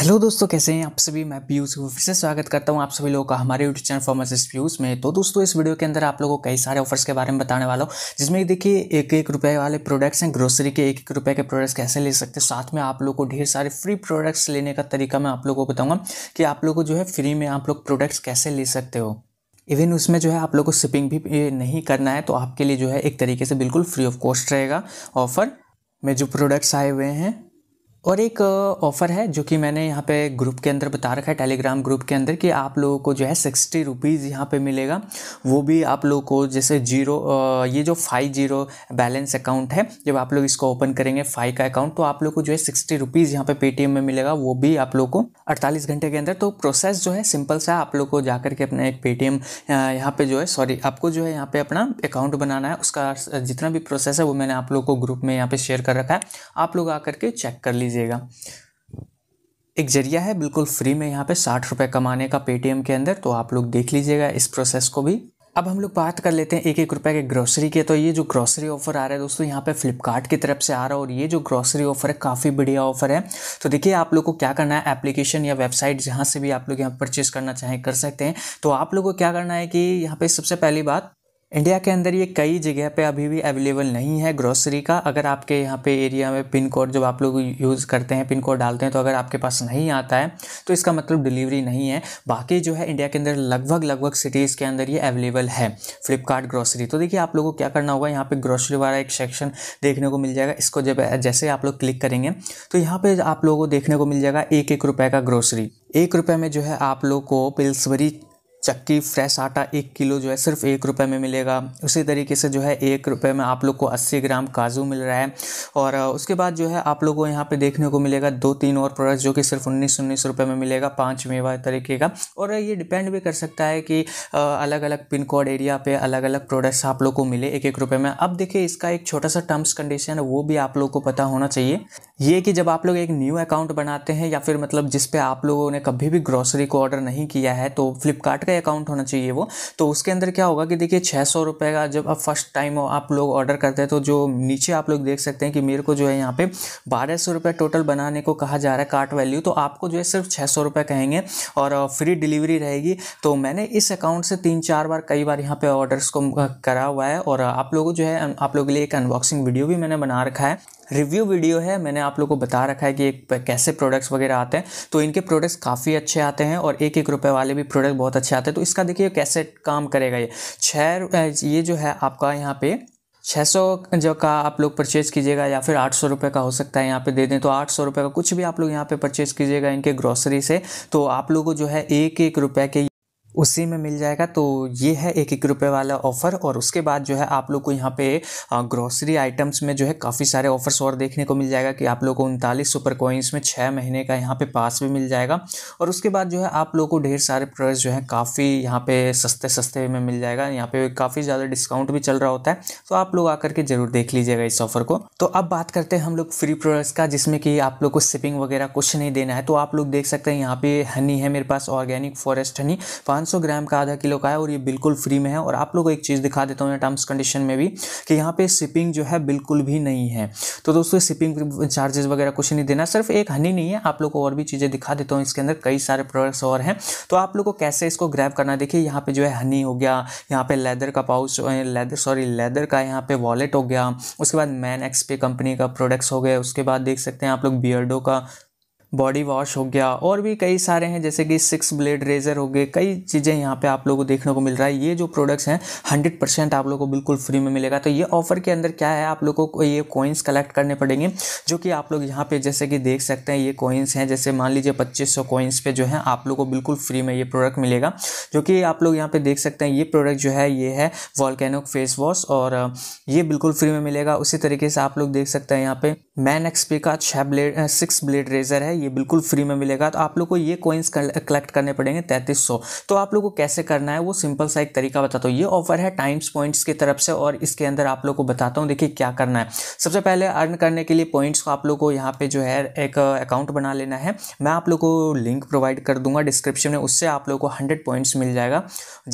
hello दोस्तों कैसे हैं आप सभी मैं पीयूष को फिर से स्वागत करता हूं आप सभी लोगों का हमारे यूट्यूब चैनल फॉर्मेसिस पीयूष में तो दोस्तों इस वीडियो के अंदर आप लोगों को कई सारे ऑफर्स के बारे में बताने वाला हूं जिसमें देखिए एक एक रुपए वाले प्रोडक्ट्स हैं ग्रोसरी के एक एक रुपये के प्रोडक्ट्स कैसे ले सकते हैं साथ में आप लोग को ढेर सारे फ्री प्रोडक्ट्स लेने का तरीका मैं आप लोग को बताऊँगा कि आप लोग को जो है फ्री में आप लोग प्रोडक्ट्स कैसे ले सकते हो इवन उसमें जो है आप लोग को शिपिंग भी नहीं करना है तो आपके लिए जो है एक तरीके से बिल्कुल फ्री ऑफ कॉस्ट रहेगा ऑफर में जो प्रोडक्ट्स आए हुए हैं और एक ऑफ़र है जो कि मैंने यहाँ पे ग्रुप के अंदर बता रखा है टेलीग्राम ग्रुप के अंदर कि आप लोगों को जो है सिक्सटी रुपीज़ यहाँ पे मिलेगा वो भी आप लोगों को जैसे जीरो ये जो फाइव जीरो बैलेंस अकाउंट है जब आप लोग इसको ओपन करेंगे फाइव का अकाउंट तो आप लोग को जो है सिक्सटी रुपीज़ यहाँ पर पे पेटीएम में मिलेगा वो भी आप लोग को अड़तालीस घंटे के अंदर तो प्रोसेस जो है सिंपल सा आप लोग को जा के अपना एक पेटीएम यहाँ पर जो है सॉरी आपको जो है यहाँ पर अपना अकाउंट बनाना है उसका जितना भी प्रोसेस है वो मैंने आप लोग को ग्रुप में यहाँ पर शेयर कर रखा है आप लोग आकर के चेक कर लीजिए लीजिएगा एक जरिया है बिल्कुल फ्री में यहाँ पे साठ रुपये कमाने का पेटीएम के अंदर तो आप लोग देख लीजिएगा इस प्रोसेस को भी अब हम लोग बात कर लेते हैं एक एक रुपए के ग्रोसरी के तो ये जो ग्रोसरी ऑफर आ रहा है दोस्तों यहाँ पे फ्लिपकार्ट की तरफ से आ रहा है और ये जो ग्रोसरी ऑफर है काफ़ी बढ़िया ऑफर है तो देखिए आप लोग को क्या करना है एप्लीकेशन या वेबसाइट जहाँ से भी आप लोग यहाँ परचेज करना चाहें कर सकते हैं तो आप लोग को क्या करना है कि यहाँ पे सबसे पहली बात इंडिया के अंदर ये कई जगह पे अभी भी अवेलेबल नहीं है ग्रोसरी का अगर आपके यहाँ पे एरिया में पिन कोड जब आप लोग यूज़ करते हैं पिन कोड डालते हैं तो अगर आपके पास नहीं आता है तो इसका मतलब डिलीवरी नहीं है बाकी जो है इंडिया के अंदर लगभग लगभग सिटीज़ के अंदर ये अवेलेबल है फ्लिपकार्ट ग्रोसरी तो देखिए आप लोग को क्या करना होगा यहाँ पर ग्रोसरी वाला एक सेक्शन देखने को मिल जाएगा इसको जब जैसे आप लोग क्लिक करेंगे तो यहाँ पर आप लोगों को देखने को मिल जाएगा एक एक रुपये का ग्रोसरी एक रुपये में जो है आप लोग को पिल्सबरी चक्की फ्रेश आटा एक किलो जो है सिर्फ एक रुपये में मिलेगा उसी तरीके से जो है एक रुपये में आप लोग को अस्सी ग्राम काजू मिल रहा है और उसके बाद जो है आप लोग को यहाँ पे देखने को मिलेगा दो तीन और प्रोडक्ट जो कि सिर्फ उन्नीस उन्नीस रुपये में मिलेगा पाँच मेवा तरीके का और ये डिपेंड भी कर सकता है कि अलग अलग पिन कोड एरिया पर अलग अलग प्रोडक्ट्स आप लोग को मिले एक एक रुपये में अब देखिए इसका एक छोटा सा टर्म्स कंडीशन है वो भी आप लोग को पता होना चाहिए ये कि जब आप लोग एक न्यू अकाउंट बनाते हैं या फिर मतलब जिसपे आप लोगों ने कभी भी ग्रॉसरी को ऑर्डर नहीं किया है तो फ्लिपकार्ट का अकाउंट होना चाहिए वो तो उसके अंदर क्या होगा कि देखिए छः सौ रुपए का जब आप फर्स्ट टाइम आप लोग ऑर्डर करते हैं तो जो नीचे आप लोग देख सकते हैं कि मेरे को जो है यहाँ पे बारह सौ रुपये टोटल बनाने को कहा जा रहा है कार्ट वैल्यू तो आपको जो है सिर्फ छः सौ रुपये कहेंगे और फ्री डिलीवरी रहेगी तो मैंने इस अकाउंट से तीन चार बार कई बार यहाँ पर ऑर्डर्स को करा हुआ है और आप लोगों जो है आप लोगों के लिए एक अनबॉक्सिंग वीडियो भी मैंने बना रखा है रिव्यू वीडियो है मैंने आप लोग को बता रखा है कि एक कैसे प्रोडक्ट्स वगैरह आते हैं तो इनके प्रोडक्ट्स काफ़ी अच्छे आते हैं और एक एक रुपये वाले भी प्रोडक्ट बहुत अच्छे आते हैं तो इसका देखिए कैसे काम करेगा ये छः ये जो है आपका यहाँ पे छः सौ जो का आप लोग परचेज़ कीजिएगा या फिर आठ सौ रुपये का हो सकता है यहाँ पे दे दें तो आठ सौ रुपये का कुछ भी आप लोग यहाँ पे परचेज़ कीजिएगा इनके ग्रोसरी से तो आप लोगों को जो है एक एक रुपये के उसी में मिल जाएगा तो ये है एक एक रुपये वाला ऑफ़र और उसके बाद जो है आप लोग को यहाँ पे ग्रॉसरी आइटम्स में जो है काफ़ी सारे ऑफर्स और देखने को मिल जाएगा कि आप लोग को उनतालीस सुपर कॉइन्स में छः महीने का यहाँ पे पास भी मिल जाएगा और उसके बाद जो है आप लोग को ढेर सारे प्रोडक्ट्स जो है काफ़ी यहाँ पे सस्ते सस्ते में मिल जाएगा यहाँ पे काफ़ी ज़्यादा डिस्काउंट भी चल रहा होता है तो आप लोग आकर के ज़रूर देख लीजिएगा इस ऑफ़र को तो अब बात करते हैं हम लोग फ्री प्रोडक्ट्स का जिसमें कि आप लोग को शिपिंग वगैरह कुछ नहीं देना है तो आप लोग देख सकते हैं यहाँ पे हनी है मेरे पास ऑर्गेनिक फॉरेस्ट हनी 500 ग्राम का आधा किलो का है और ये बिल्कुल फ्री में है और आप लोग को एक चीज़ दिखा देता हूँ टर्म्स कंडीशन में भी कि यहाँ पे शिपिंग जो है बिल्कुल भी नहीं है तो दोस्तों शिपिंग चार्जेस वगैरह कुछ नहीं देना सिर्फ एक हनी नहीं है आप लोग को और भी चीज़ें दिखा देता हूँ इसके अंदर कई सारे प्रोडक्ट्स और हैं तो आप लोग को कैसे इसको ग्रैप करना देखिए यहाँ पे जो है हनी हो गया यहाँ पे लेदर का पाउच लेदर सॉरी लेदर का यहाँ पे वॉलेट हो गया उसके बाद मैन एक्सपे कंपनी का प्रोडक्ट्स हो गए उसके बाद देख सकते हैं आप लोग बियर्डो का बॉडी वॉश हो गया और भी कई सारे हैं जैसे कि सिक्स ब्लेड रेजर हो गए कई चीज़ें यहाँ पे आप लोगों को देखने को मिल रहा है ये जो प्रोडक्ट्स हैं हंड्रेड परसेंट आप लोगों को बिल्कुल फ्री में मिलेगा तो ये ऑफर के अंदर क्या है आप लोगों को ये कॉइन्स कलेक्ट करने पड़ेंगे जो कि आप लोग यहाँ पे जैसे कि देख सकते हैं ये कॉइन्स हैं जैसे मान लीजिए पच्चीस सौ कॉइन्स पर जो है आप लोग को बिल्कुल फ्री में ये प्रोडक्ट मिलेगा जो कि आप लोग यहाँ पे देख सकते हैं ये प्रोडक्ट जो है ये है वॉलकैनो फेस वॉश और ये बिल्कुल फ्री में मिलेगा उसी तरीके से आप लोग देख सकते हैं यहाँ पर मैन एक्सपी का छः ब्लेड सिक्स ब्लेड रेजर है ये बिल्कुल फ्री में मिलेगा तो आप लोग को ये कॉइन्स कलेक्ट करने पड़ेंगे तैंतीस तो आप लोग को कैसे करना है वो सिंपल सा एक तरीका बताता हूँ ये ऑफर है टाइम्स पॉइंट्स की तरफ से और इसके अंदर आप लोग को बताता हूँ देखिए क्या करना है सबसे पहले अर्न करने के लिए पॉइंट्स को आप लोग को यहाँ पे जो है एक अकाउंट बना लेना है मैं आप लोग को लिंक प्रोवाइड कर दूंगा डिस्क्रिप्शन में उससे आप लोग को हंड्रेड पॉइंट्स मिल जाएगा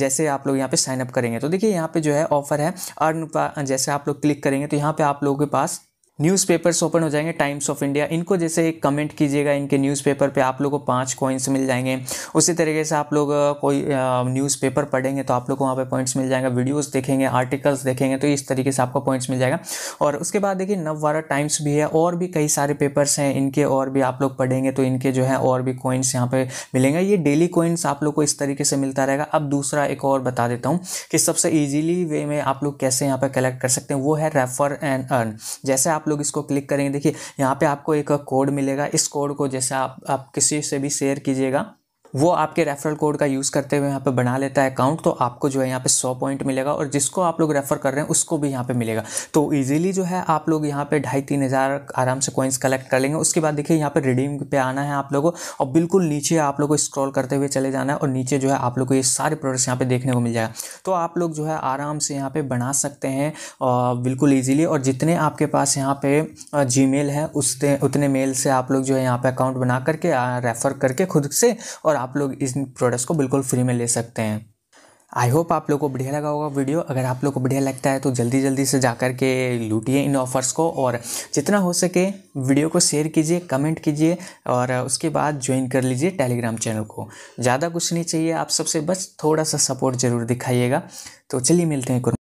जैसे आप लोग यहाँ पे साइनअप करेंगे तो देखिए यहाँ पे जो है ऑफर है अर्न जैसे आप लोग क्लिक करेंगे तो यहाँ पे आप लोगों के पास न्यूज़पेपर्स ओपन हो जाएंगे टाइम्स ऑफ इंडिया इनको जैसे एक कमेंट कीजिएगा इनके न्यूज़पेपर पे आप लोग को पाँच कॉइन्स मिल जाएंगे उसी तरीके से आप लोग कोई न्यूज़पेपर पढ़ेंगे तो आप लोग को वहाँ पे पॉइंट्स मिल जाएंगे वीडियोस देखेंगे आर्टिकल्स देखेंगे तो इस तरीके से आपको पॉइंट्स मिल जाएगा और उसके बाद देखिए नववारा टाइम्स भी है और भी कई सारे पेपर्स हैं इनके और भी आप लोग पढ़ेंगे तो इनके जो है और भी कॉइन्स यहाँ पर मिलेंगे ये डेली कॉइन्स आप लोग को इस तरीके से मिलता रहेगा अब दूसरा एक और बता देता हूँ कि सबसे ईजिली वे में आप लोग कैसे यहाँ पर कलेक्ट कर सकते हैं वो है रेफर एंड अर्न जैसे आप लोग इसको क्लिक करेंगे देखिए यहाँ पे आपको एक कोड मिलेगा इस कोड को जैसे आप आप किसी से भी शेयर कीजिएगा वो आपके रेफरल कोड का यूज़ करते हुए यहाँ पे बना लेता है अकाउंट तो आपको जो है यहाँ पे 100 पॉइंट मिलेगा और जिसको आप लोग रेफ़र कर रहे हैं उसको भी यहाँ पे मिलेगा तो इजीली जो है आप लोग यहाँ पे ढाई तीन हज़ार आराम से कॉइन्स कलेक्ट कर लेंगे उसके बाद देखिए यहाँ पर रिडीम पे आना है आप लोगों और बिल्कुल नीचे आप लोग को स्क्रॉल करते हुए चले जाना है और नीचे जो है आप लोग को ये सारे प्रोडक्ट्स यहाँ पर देखने को मिल जाएगा तो आप लोग जो है आराम से यहाँ पर बना सकते हैं बिल्कुल ईजिली और जितने आपके पास यहाँ पर जी है उसने उतने मेल से आप लोग जो है यहाँ पर अकाउंट बना करके रेफ़र करके खुद से और आप लोग इस प्रोडक्ट्स को बिल्कुल फ्री में ले सकते हैं आई होप आप लोग को बढ़िया लगा होगा वीडियो अगर आप लोग को बढ़िया लगता है तो जल्दी जल्दी से जा के लूटिए इन ऑफ़र्स को और जितना हो सके वीडियो को शेयर कीजिए कमेंट कीजिए और उसके बाद ज्वाइन कर लीजिए टेलीग्राम चैनल को ज़्यादा कुछ नहीं चाहिए आप सबसे बस थोड़ा सा सपोर्ट ज़रूर दिखाइएगा तो चलिए मिलते हैं